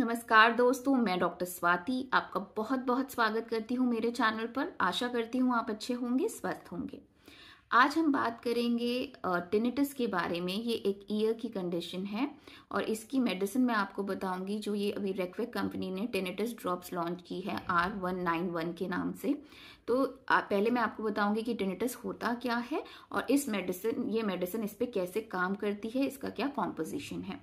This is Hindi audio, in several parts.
नमस्कार दोस्तों मैं डॉक्टर स्वाति आपका बहुत बहुत स्वागत करती हूँ मेरे चैनल पर आशा करती हूँ आप अच्छे होंगे स्वस्थ होंगे आज हम बात करेंगे टिनिटस के बारे में ये एक ईयर की कंडीशन है और इसकी मेडिसिन मैं आपको बताऊंगी जो ये अभी रेकवेक कंपनी ने टिनिटस ड्रॉप्स लॉन्च की है आर वन नाइन वन के नाम से तो आ, पहले मैं आपको बताऊंगी कि टिनिटस होता क्या है और इस मेडिसिन ये मेडिसिन इस पर कैसे काम करती है इसका क्या कॉम्पोजिशन है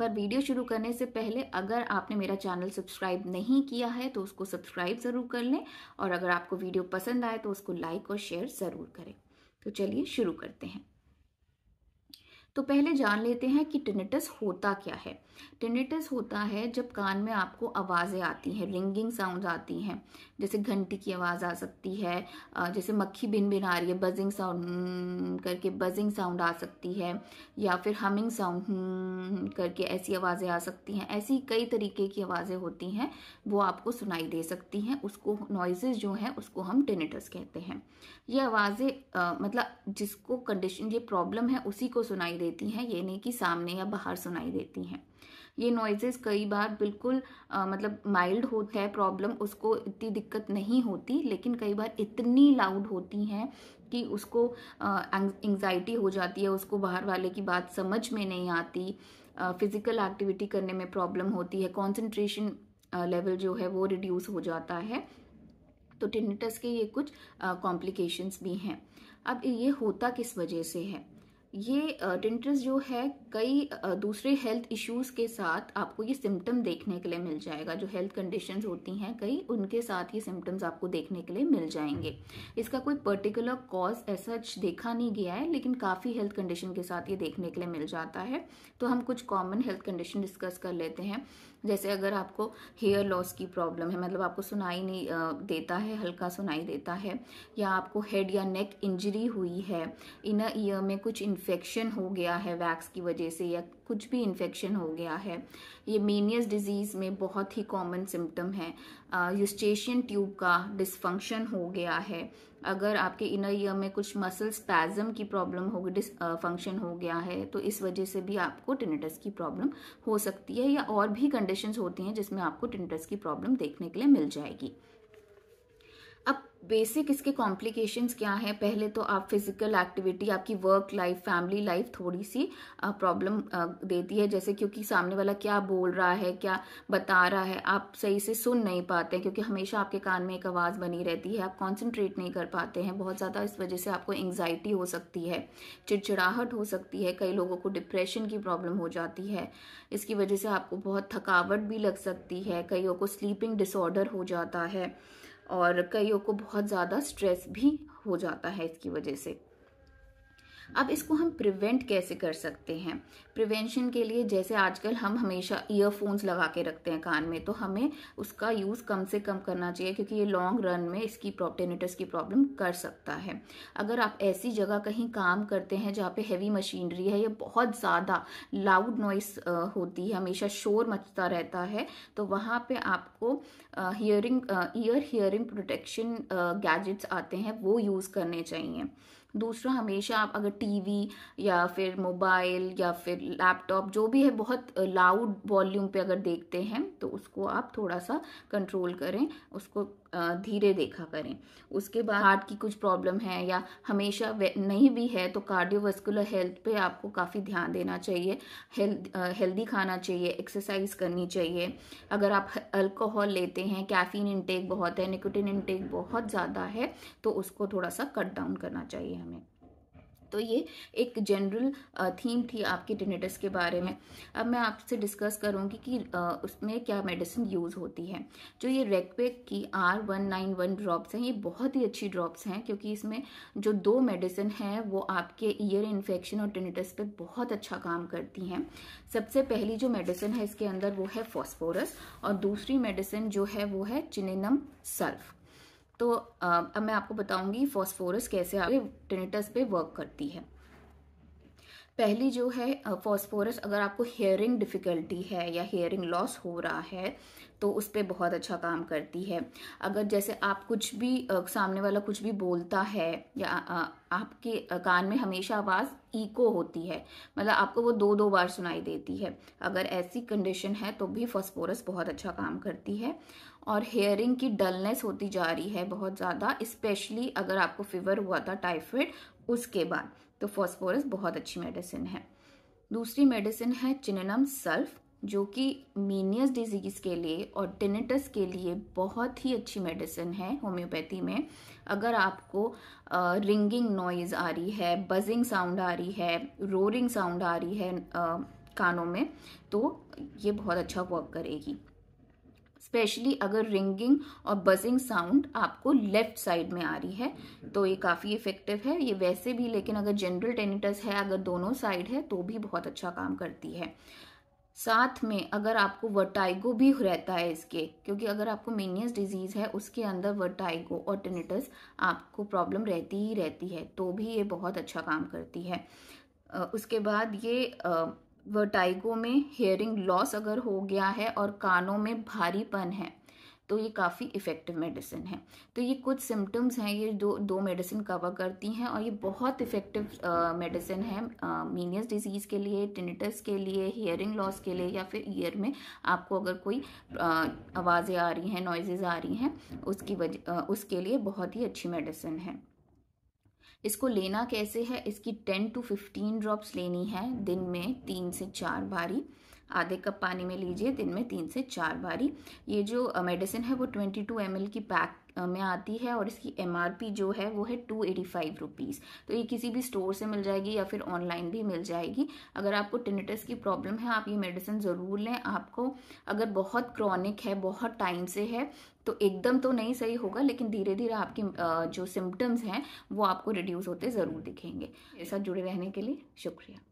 पर वीडियो शुरू करने से पहले अगर आपने मेरा चैनल सब्सक्राइब नहीं किया है तो उसको सब्सक्राइब ज़रूर कर लें और अगर आपको वीडियो पसंद आए तो उसको लाइक और शेयर ज़रूर करें तो चलिए शुरू करते हैं तो पहले जान लेते हैं कि टिनिटस होता क्या है टिनिटस होता है जब कान में आपको आवाज़ें आती हैं रिंगिंग साउंड आती हैं जैसे घंटी की आवाज़ आ सकती है जैसे मक्खी बिन बिन आ रही है बजिंग साउंड हम्म, करके बजिंग साउंड आ सकती है या फिर हमिंग हम्म, साउंड करके ऐसी आवाज़ें आ सकती हैं ऐसी कई तरीके की आवाज़ें होती हैं वो आपको सुनाई दे सकती हैं उसको नॉइजेज जो हैं उसको हम टिनिटस कहते हैं ये आवाज़ें मतलब जिसको कंडीशन ये प्रॉब्लम है उसी को सुनाई देती हैं ये नहीं कि सामने या बाहर सुनाई देती हैं ये नॉइजेस कई बार बिल्कुल आ, मतलब माइल्ड होता है प्रॉब्लम उसको इतनी दिक्कत नहीं होती लेकिन कई बार इतनी लाउड होती हैं कि उसको एंग्जाइटी हो जाती है उसको बाहर वाले की बात समझ में नहीं आती फिज़िकल एक्टिविटी करने में प्रॉब्लम होती है कॉन्सेंट्रेशन लेवल जो है वो रिड्यूस हो जाता है तो टिनिटस के ये कुछ कॉम्प्लिकेशंस भी हैं अब ये होता किस वजह से है ये डेंटिस्ट जो है कई दूसरे हेल्थ इश्यूज के साथ आपको ये सिम्टम देखने के लिए मिल जाएगा जो हेल्थ कंडीशंस होती हैं कई उनके साथ ये सिम्टम्स आपको देखने के लिए मिल जाएंगे इसका कोई पर्टिकुलर कॉज ऐसा देखा नहीं गया है लेकिन काफ़ी हेल्थ कंडीशन के साथ ये देखने के लिए मिल जाता है तो हम कुछ कॉमन हेल्थ कंडीशन डिस्कस कर लेते हैं जैसे अगर आपको हेयर लॉस की प्रॉब्लम है मतलब आपको सुनाई नहीं देता है हल्का सुनाई देता है या आपको हेड या नेक इंजरी हुई है इनर ईयर में कुछ इन्फेक्शन हो गया है वैक्स की वजह वजह से या कुछ भी इन्फेक्शन हो गया है ये मेनियस डिजीज़ में बहुत ही कॉमन सिम्टम है यूस्टेशियन ट्यूब का डिसफंक्शन हो गया है अगर आपके इनर ईयर में कुछ मसल स्पैजम की प्रॉब्लम हो गई फंक्शन हो गया है तो इस वजह से भी आपको टिनेटस की प्रॉब्लम हो सकती है या और भी कंडीशंस होती हैं जिसमें आपको टिनेटस की प्रॉब्लम देखने के लिए मिल जाएगी अब बेसिक इसके कॉम्प्लिकेशंस क्या हैं पहले तो आप फिजिकल एक्टिविटी आपकी वर्क लाइफ फैमिली लाइफ थोड़ी सी प्रॉब्लम देती है जैसे क्योंकि सामने वाला क्या बोल रहा है क्या बता रहा है आप सही से सुन नहीं पाते हैं क्योंकि हमेशा आपके कान में एक आवाज़ बनी रहती है आप कॉन्सेंट्रेट नहीं कर पाते हैं बहुत ज़्यादा इस वजह से आपको एंग्जाइटी हो सकती है चिड़चिड़ाहट हो सकती है कई लोगों को डिप्रेशन की प्रॉब्लम हो जाती है इसकी वजह से आपको बहुत थकावट भी लग सकती है कईयों को स्लीपिंग डिसऑर्डर हो जाता है और कईयों को बहुत ज़्यादा स्ट्रेस भी हो जाता है इसकी वजह से अब इसको हम प्रिवेंट कैसे कर सकते हैं प्रिवेंशन के लिए जैसे आजकल हम हमेशा ईयरफोन्स लगा के रखते हैं कान में तो हमें उसका यूज़ कम से कम करना चाहिए क्योंकि ये लॉन्ग रन में इसकी प्रोटेनिटस की प्रॉब्लम कर सकता है अगर आप ऐसी जगह कहीं काम करते हैं जहाँ पे हैवी मशीनरी है या बहुत ज़्यादा लाउड नॉइस होती है हमेशा शोर मचता रहता है तो वहाँ पर आपको hearing ear hearing protection gadgets आते हैं वो यूज़ करने चाहिए दूसरा हमेशा आप अगर टीवी या फिर मोबाइल या फिर लैपटॉप जो भी है बहुत लाउड वॉल्यूम पे अगर देखते हैं तो उसको आप थोड़ा सा कंट्रोल करें उसको धीरे देखा करें उसके बाद हार्ट की कुछ प्रॉब्लम है या हमेशा नहीं भी है तो कार्डियोवास्कुलर हेल्थ पे आपको काफ़ी ध्यान देना चाहिए हेल्थ हेल्दी खाना चाहिए एक्सरसाइज करनी चाहिए अगर आप अल्कोहल लेते हैं कैफीन इनटेक बहुत है निकोटिन इनटेक बहुत ज़्यादा है तो उसको थोड़ा सा कट डाउन करना चाहिए हमें तो ये एक जनरल थीम थी आपकी टिनेटस के बारे में अब मैं आपसे डिस्कस करूँगी कि उसमें क्या मेडिसिन यूज़ होती है जो ये रेकपेक की R one nine one drops हैं ये बहुत ही अच्छी ड्रॉप्स हैं क्योंकि इसमें जो दो मेडिसिन हैं वो आपके ईयर इन्फेक्शन और टिनेटस पर बहुत अच्छा काम करती हैं सबसे पहली जो मेडिसिन है इसके अंदर वो है फॉस्फोरस और दूसरी मेडिसिन जो है वो है चिनेनम सल्फ तो आ, अब मैं आपको बताऊंगी फॉस्फोरस कैसे आगे टिनेटस पे वर्क करती है पहली जो है फॉस्फोरस अगर आपको हेयरिंग डिफ़िकल्टी है या हेयरिंग लॉस हो रहा है तो उस पर बहुत अच्छा काम करती है अगर जैसे आप कुछ भी सामने वाला कुछ भी बोलता है या आ, आपके कान में हमेशा आवाज़ इको होती है मतलब आपको वो दो दो बार सुनाई देती है अगर ऐसी कंडीशन है तो भी फॉस्फोरस बहुत अच्छा काम करती है और हेयरिंग की डलनेस होती जा रही है बहुत ज़्यादा स्पेशली अगर आपको फीवर हुआ था टाइफाइड उसके बाद तो फॉस्फोरस बहुत अच्छी मेडिसिन है दूसरी मेडिसिन है चिननम सल्फ जो कि मीनियस डिजीज के लिए और टिनेटस के लिए बहुत ही अच्छी मेडिसिन है होम्योपैथी में अगर आपको रिंगिंग नॉइज़ आ रही है बजिंग साउंड आ रही है रोरिंग साउंड आ रही है आ, कानों में तो ये बहुत अच्छा वर्क करेगी स्पेशली अगर रिंगिंग और बजिंग साउंड आपको लेफ्ट साइड में आ रही है तो ये काफ़ी इफेक्टिव है ये वैसे भी लेकिन अगर जनरल टेनिटस है अगर दोनों साइड है तो भी बहुत अच्छा काम करती है साथ में अगर आपको वर्टाइगो भी रहता है इसके क्योंकि अगर आपको मेनियस डिजीज़ है उसके अंदर वर्टाइगो और टेनिटस आपको प्रॉब्लम रहती ही रहती है तो भी ये बहुत अच्छा काम करती है उसके बाद ये वर्टाइगो में हेयरिंग लॉस अगर हो गया है और कानों में भारीपन है तो ये काफ़ी इफ़ेक्टिव मेडिसिन है तो ये कुछ सिम्टम्स हैं ये दो दो मेडिसिन कवर करती हैं और ये बहुत इफ़ेक्टिव मेडिसिन है मीनियस डिजीज़ के लिए टिनिटस के लिए हियरिंग लॉस के लिए या फिर ईयर में आपको अगर कोई आवाज़ें आ रही हैं नॉइजेज़ आ रही हैं उसकी वजह उसके लिए बहुत ही अच्छी मेडिसिन है इसको लेना कैसे है इसकी टेन टू फिफ्टीन ड्रॉप्स लेनी है दिन में तीन से चार बारी आधे कप पानी में लीजिए दिन में तीन से चार बारी ये जो मेडिसिन है वो ट्वेंटी टू एम की पैक में आती है और इसकी एम जो है वो है टू एटी फाइव रुपीज़ तो ये किसी भी स्टोर से मिल जाएगी या फिर ऑनलाइन भी मिल जाएगी अगर आपको टिनेटस की प्रॉब्लम है आप ये मेडिसिन ज़रूर लें आपको अगर बहुत क्रॉनिक है बहुत टाइम से है तो एकदम तो नहीं सही होगा लेकिन धीरे धीरे आपके जो सिम्टम्स हैं वो आपको रिड्यूस होते ज़रूर दिखेंगे ऐसा जुड़े रहने के लिए शुक्रिया